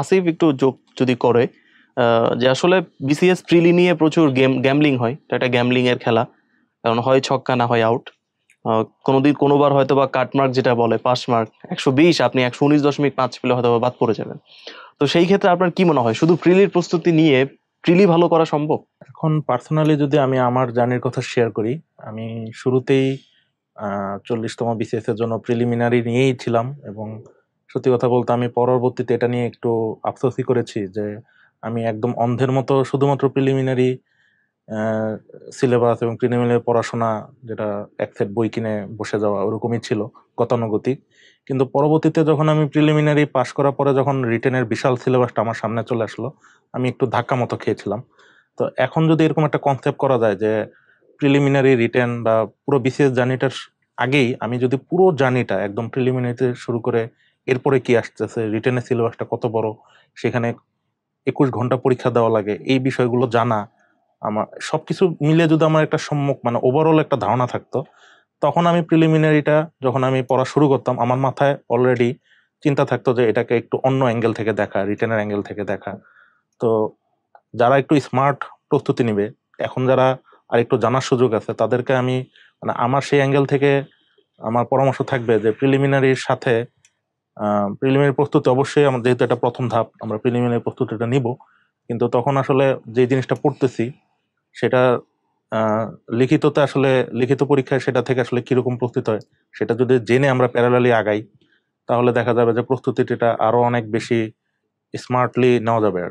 আসিফ একটু যোগ যদি করে যে আসলে বিসিএস প্রিলি নিয়ে প্রচুর গেম গ্যামলিং হয় এটা একটা গ্যামলিং এর খেলা কারণ হয় ছক্কা না হয় আউট কোনোদিন কোনোবার হয়তো বা কাটমার্ক যেটা বলে পাঁচ মার্ক একশো বিশ আপনি একশো উনিশ দশমিক পাঁচ পেলে হয়তো বাদ পড়ে যাবেন তো সেই ক্ষেত্রে আপনার কি মনে হয় শুধু প্রিলির প্রস্তুতি নিয়ে প্রিলি ভালো করা সম্ভব এখন পার্সোনালি যদি আমি আমার জার্নির কথা শেয়ার করি আমি শুরুতেই চল্লিশতম বিসিএস এর জন্য প্রিলিমিনারি নিয়েই ছিলাম এবং সত্যি কথা বলতে আমি পরবর্তীতে এটা নিয়ে একটু আফসোসই করেছি যে আমি একদম অন্ধের মতো শুধুমাত্র প্রিলিমিনারি সিলেবাস এবং প্রিলিমিনারি পড়াশোনা যেটা এক সেট বই কিনে বসে যাওয়া ওরকমই ছিল গতানুগতিক কিন্তু পরবর্তীতে যখন আমি প্রিলিমিনারি পাশ করার পরে যখন রিটেনের বিশাল সিলেবাসটা আমার সামনে চলে আসলো আমি একটু ধাক্কা মতো খেয়েছিলাম তো এখন যদি এরকম একটা কনসেপ্ট করা যায় যে প্রিলিমিনারি রিটেন বা পুরো বিসিএস জার্নিটার আগেই আমি যদি পুরো জার্নিটা একদম প্রিলিমিনারিতে শুরু করে এরপরে কি আসতেছে রিটেনের সিলেবাসটা কত বড় সেখানে একুশ ঘন্টা পরীক্ষা দেওয়া লাগে এই বিষয়গুলো জানা আমার সব কিছু মিলে যদি আমার একটা সম্মুখ মানে ওভারঅল একটা ধারণা থাকতো তখন আমি প্রিলিমিনারিটা যখন আমি পড়া শুরু করতাম আমার মাথায় অলরেডি চিন্তা থাকতো যে এটাকে একটু অন্য অ্যাঙ্গেল থেকে দেখা রিটেনের অ্যাঙ্গেল থেকে দেখা তো যারা একটু স্মার্ট প্রস্তুতি নেবে এখন যারা আর একটু জানার সুযোগ আছে তাদেরকে আমি মানে আমার সেই অ্যাঙ্গেল থেকে আমার পরামর্শ থাকবে যে প্রিলিমিনারির সাথে প্রিলিমিনারি প্রস্তুতি অবশ্যই আমরা যেহেতু এটা প্রথম ধাপ আমরা প্রিলিমিনারি প্রস্তুতিটা নিব কিন্তু তখন আসলে যে জিনিসটা পড়তেছি সেটা লিখিততে আসলে লিখিত পরীক্ষায় সেটা থেকে আসলে কীরকম প্রস্তুত হয় সেটা যদি জেনে আমরা প্যারালালি আগাই তাহলে দেখা যাবে যে প্রস্তুতিটা আরও অনেক বেশি স্মার্টলি নেওয়া যাবে আর